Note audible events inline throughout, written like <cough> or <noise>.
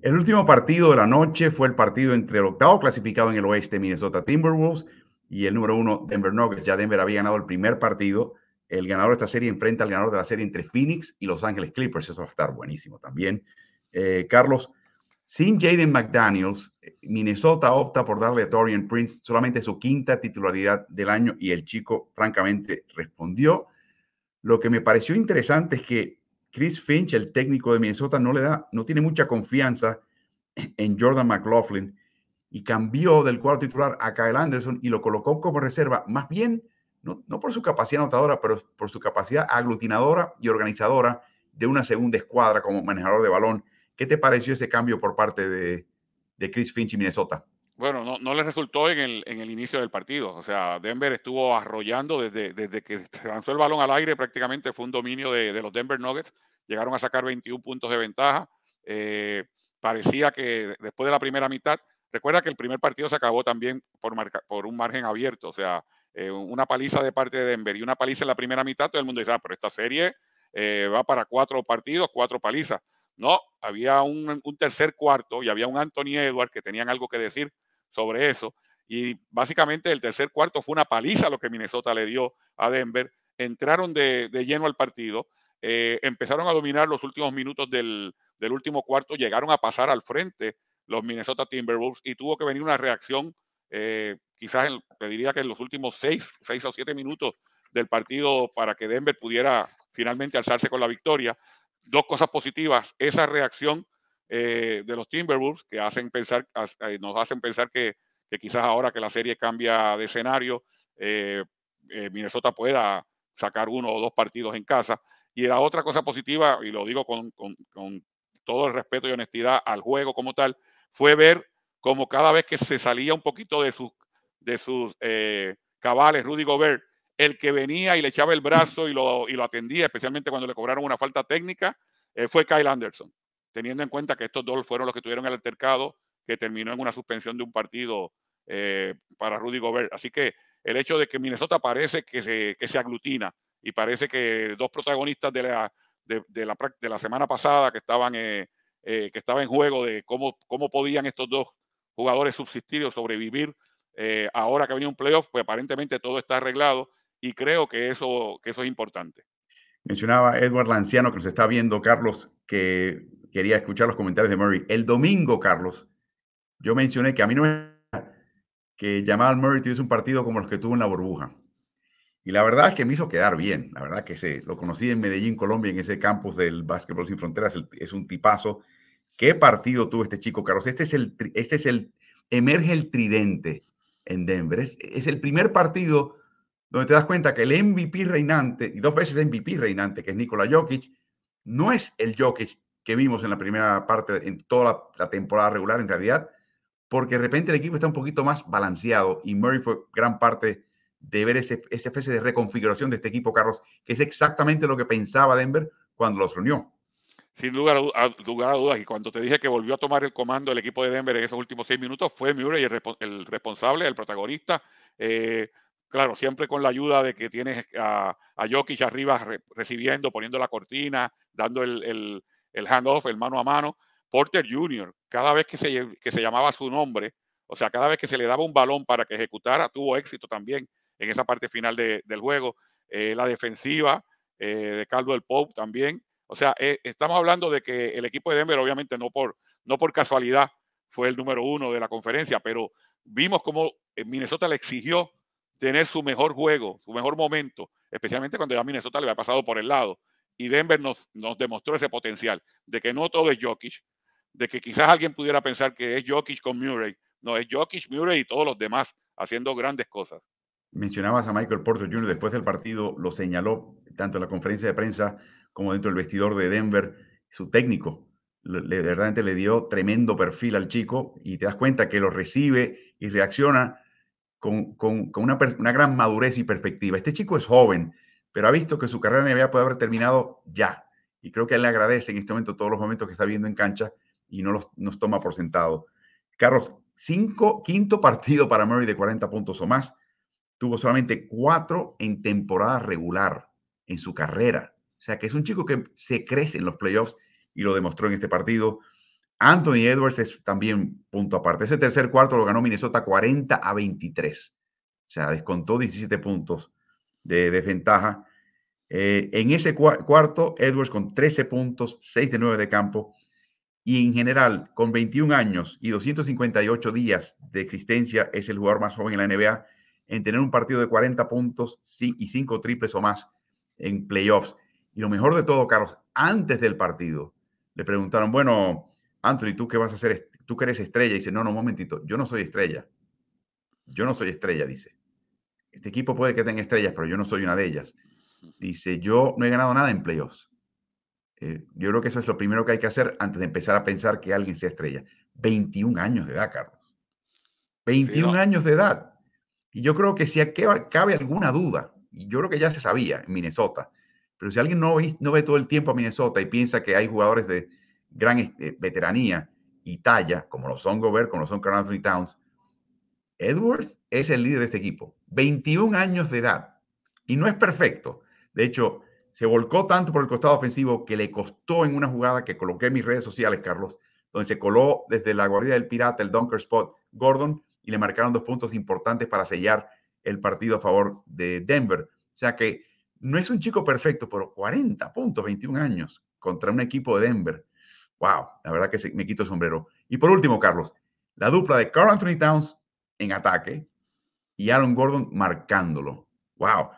El último partido de la noche fue el partido entre el octavo clasificado en el oeste, Minnesota Timberwolves, y el número uno, Denver Nuggets. Ya Denver había ganado el primer partido. El ganador de esta serie enfrenta al ganador de la serie entre Phoenix y Los Ángeles Clippers. Eso va a estar buenísimo también. Eh, Carlos, sin Jaden McDaniels, Minnesota opta por darle a Torian Prince solamente su quinta titularidad del año y el chico francamente respondió. Lo que me pareció interesante es que Chris Finch, el técnico de Minnesota, no le da, no tiene mucha confianza en Jordan McLaughlin y cambió del cuarto titular a Kyle Anderson y lo colocó como reserva, más bien no, por su capacidad anotadora, pero por su capacidad aglutinadora y organizadora de una segunda escuadra como manejador de balón. ¿Qué te pareció ese cambio por parte de Chris Finch y Minnesota? Bueno, no, no les resultó en el, inicio del partido. O sea, Denver estuvo arrollando desde, desde que se lanzó el balón al aire prácticamente. Fue un dominio de, los Denver Nuggets. Llegaron a sacar 21 puntos de ventaja. Eh, parecía que después de la primera mitad, recuerda que el primer partido se acabó también por, por un margen abierto. O sea, eh, una paliza de parte de Denver y una paliza en la primera mitad. Todo el mundo dice, ah, pero esta serie eh, va para cuatro partidos, cuatro palizas. No, había un, un, tercer cuarto y había un Anthony Edwards que tenían algo que decir sobre eso. Y básicamente el tercer cuarto fue una paliza lo que Minnesota le dio a Denver. Entraron de, lleno al partido, eh, empezaron a dominar los últimos minutos del, último cuarto, llegaron a pasar al frente los Minnesota Timberwolves y tuvo que venir una reacción, eh, quizás en, diría que en los últimos seis, seis o siete minutos del partido para que Denver pudiera finalmente alzarse con la victoria. Dos cosas positivas, esa reacción eh, de los Timberwolves que hacen pensar, eh, nos hacen pensar que, quizás ahora que la serie cambia de escenario, eh, Minnesota pueda sacar uno o dos partidos en casa. Y la otra cosa positiva, y lo digo con, todo el respeto y honestidad al juego como tal, fue ver cómo cada vez que se salía un poquito de sus, de sus cabales, Rudy Gobert, el que venía y le echaba el brazo y lo, atendía, especialmente cuando le cobraron una falta técnica, fue Kyle Anderson teniendo en cuenta que estos dos fueron los que tuvieron el altercado que terminó en una suspensión de un partido eh, para Rudy Gobert. Así que el hecho de que Minnesota parece que se, se aglutina y parece que dos protagonistas de la, de, la, de la semana pasada que estaban, eh, eh, que estaba en juego de cómo, cómo podían estos dos jugadores subsistir o sobrevivir ahora que venía un playoff, pues aparentemente todo está arreglado y creo que eso, que eso es importante. Mencionaba Edward Lanciano que nos está viendo, Carlos, que quería escuchar los comentarios de Murray. El domingo, Carlos, yo mencioné que a mí no me <laughs> que Jamal Murray tuviese un partido como los que tuvo en la burbuja. Y la verdad es que me hizo quedar bien. La verdad que se, lo conocí en Medellín, Colombia, en ese campus del Básquetbol Sin Fronteras. Es un tipazo. ¿Qué partido tuvo este chico, Carlos? Este es el, este es el, emerge el tridente en Denver. Es, es el primer partido donde te das cuenta que el MVP reinante, y dos veces MVP reinante, que es Nikola Jokic, no es el Jokic que vimos en la primera parte, en toda la, temporada regular en realidad, porque de repente el equipo está un poquito más balanceado y Murray fue gran parte de ver ese, esa especie de reconfiguración de este equipo, Carlos, que es exactamente lo que pensaba Denver cuando los reunió. Sin lugar a, lugar a dudas, y cuando te dije que volvió a tomar el comando el equipo de Denver en esos últimos seis minutos, fue Murray el, responsable, el protagonista. Eh, claro, siempre con la ayuda de que tienes a, a Jokic arriba recibiendo, poniendo la cortina, dando el el handoff, el mano a mano. Porter Jr., cada vez que se, llamaba su nombre, o sea, cada vez que se le daba un balón para que ejecutara, tuvo éxito también en esa parte final del juego. Eh, la defensiva eh, de Caldwell del Pope también. O sea, eh, estamos hablando de que el equipo de Denver, obviamente, no por, no por casualidad fue el número uno de la conferencia, pero vimos cómo Minnesota le exigió tener su mejor juego, su mejor momento, especialmente cuando ya Minnesota le había pasado por el lado. Y Denver nos, demostró ese potencial de que no todo es Jokic, de que quizás alguien pudiera pensar que es Jokic con Murray. No, es Jokic, Murray y todos los demás haciendo grandes cosas. Mencionabas a Michael Porter Jr. después del partido, lo señaló tanto en la conferencia de prensa como dentro del vestidor de Denver, su técnico. Le, verdad le dio tremendo perfil al chico y te das cuenta que lo recibe y reacciona con, una gran madurez y perspectiva. Este chico es joven, pero ha visto que su carrera en NBA puede haber terminado ya. Y creo que él le agradece en este momento todos los momentos que está viendo en cancha y no los nos toma por sentado. Carlos, quinto <laughs> partido para Murray de 40 puntos o más. Tuvo solamente cuatro en temporada regular en su carrera. O sea que es un chico que se crece en los playoffs y lo demostró en este partido. Anthony Edwards es también punto aparte. Ese tercer cuarto lo ganó Minnesota 40 a 23. O sea, descontó 17 puntos de desventaja. Eh, en ese cuarto, Edwards con 13 puntos, 6 de 9 de campo y en general, con 21 años y 258 días de existencia, es el jugador más joven en la NBA en tener un partido de 40 puntos y 5 triples o más en playoffs. Y lo mejor de todo, Carlos, antes del partido, le preguntaron, bueno, Anthony, ¿tú qué vas a hacer? ¿Tú que eres estrella? Y dice, no, no, un momentito, yo no soy estrella. Yo no soy estrella, dice. Este equipo puede que tenga estrellas, pero yo no soy una de ellas. Dice, yo no he ganado nada en playoffs. Eh, yo creo que eso es lo primero que hay que hacer antes de empezar a pensar que alguien sea estrella. 21 años de edad, Carlos. 21 años de edad. Y yo creo que si cabe alguna duda, y yo creo que ya se sabía en Minnesota, pero si alguien no ve, no ve todo el tiempo a Minnesota y piensa que hay jugadores de gran este, veteranía y talla, como lo son Gobert, como lo son Carl Anthony Towns, Edwards es el líder de este equipo. 21 años de edad. Y no es perfecto, de hecho, se volcó tanto por el costado ofensivo que le costó en una jugada que coloqué en mis redes sociales, Carlos, donde se coló desde la guardia del Pirata, el Dunker Spot, Gordon, y le marcaron dos puntos importantes para sellar el partido a favor de Denver. O sea que no es un chico perfecto, pero 40 puntos, 21 años, contra un equipo de Denver. ¡Wow! La verdad que me quito el sombrero. Y por último, Carlos, la dupla de Carl Anthony Towns en ataque y Aaron Gordon marcándolo. ¡Wow!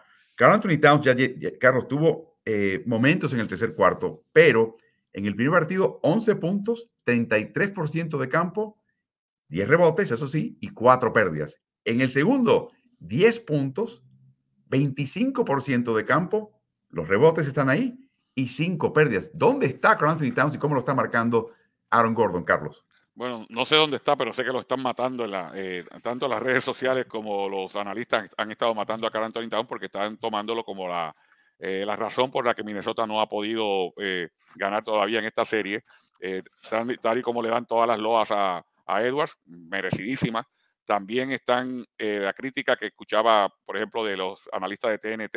Carl Anthony Towns ya, Carlos tuvo eh, momentos en el tercer cuarto, pero en el primer partido 11 puntos, 33% de campo, 10 rebotes, eso sí, y 4 pérdidas. En el segundo, 10 puntos, 25% de campo, los rebotes están ahí y 5 pérdidas. ¿Dónde está Carl Anthony Towns y cómo lo está marcando Aaron Gordon, Carlos? Bueno, no sé dónde está, pero sé que lo están matando en eh, tanto las redes sociales como los analistas han, estado matando a Carl Anthony porque están tomándolo como eh, la, razón por la que Minnesota no ha podido eh, ganar todavía en esta serie. Tal, y como le dan todas las loas a, Edwards, merecidísima. También están la crítica que escuchaba, por ejemplo, de los analistas de TNT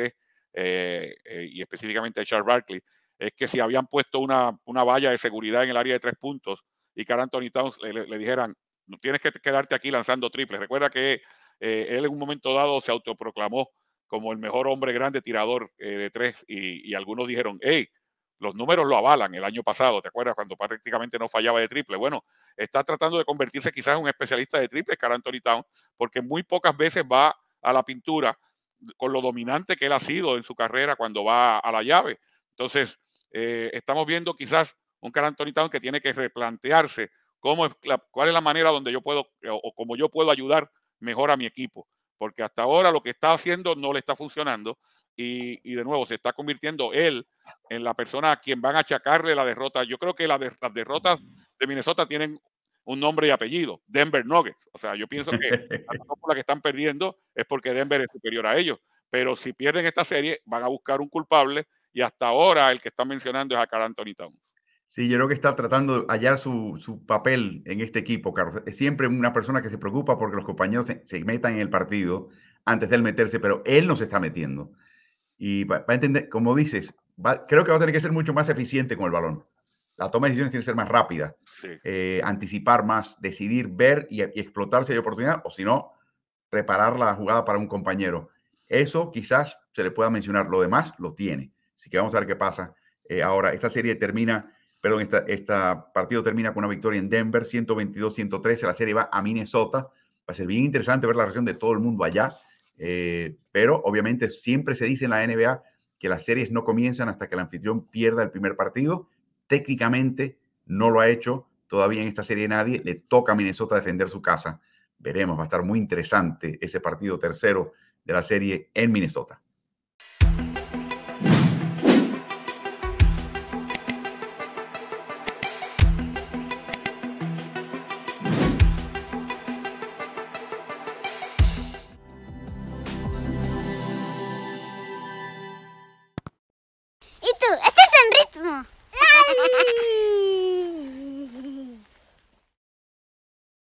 y específicamente de Charles Barkley, es que si habían puesto una, una valla de seguridad en el área de tres puntos, y Carl Anthony Towns le, le, dijeran, no tienes que quedarte aquí lanzando triples. Recuerda que eh, él en un momento dado se autoproclamó como el mejor hombre grande tirador eh, de tres y, algunos dijeron, hey, los números lo avalan el año pasado, ¿te acuerdas? Cuando prácticamente no fallaba de triple. Bueno, está tratando de convertirse quizás en un especialista de triples, Carl Anthony Towns, porque muy pocas veces va a la pintura con lo dominante que él ha sido en su carrera cuando va a la llave. Entonces, eh, estamos viendo quizás un Carl Anthony Town que tiene que replantearse cómo es cuál es la manera donde yo puedo eh, o cómo yo puedo ayudar mejor a mi equipo, porque hasta ahora lo que está haciendo no le está funcionando y, de nuevo se está convirtiendo él en la persona a quien van a achacarle la derrota. Yo creo que la las derrotas de Minnesota tienen un nombre y apellido, Denver Nuggets. O sea, yo pienso que la que están perdiendo es porque Denver es superior a ellos. Pero si pierden esta serie, van a buscar un culpable y hasta ahora el que están mencionando es a Carl Anthony Towns. Sí, yo creo que está tratando de hallar su, papel en este equipo, Carlos. Es siempre una persona que se preocupa porque los compañeros se, metan en el partido antes de él meterse, pero él no se está metiendo. Y va, a entender, como dices, creo que va a tener que ser mucho más eficiente con el balón. La toma de decisiones tiene que ser más rápida, eh, anticipar más, decidir, ver y, explotar si oportunidad, o si no, preparar la jugada para un compañero. Eso quizás se le pueda mencionar, lo demás lo tiene. Así que vamos a ver qué pasa. Eh, ahora, esta serie termina perdón, esta, partido termina con una victoria en Denver, 122-113, la serie va a Minnesota, va a ser bien interesante ver la reacción de todo el mundo allá, eh, pero obviamente siempre se dice en la NBA que las series no comienzan hasta que el anfitrión pierda el primer partido, técnicamente no lo ha hecho todavía en esta serie nadie, le toca a Minnesota defender su casa, veremos, va a estar muy interesante ese partido tercero de la serie en Minnesota.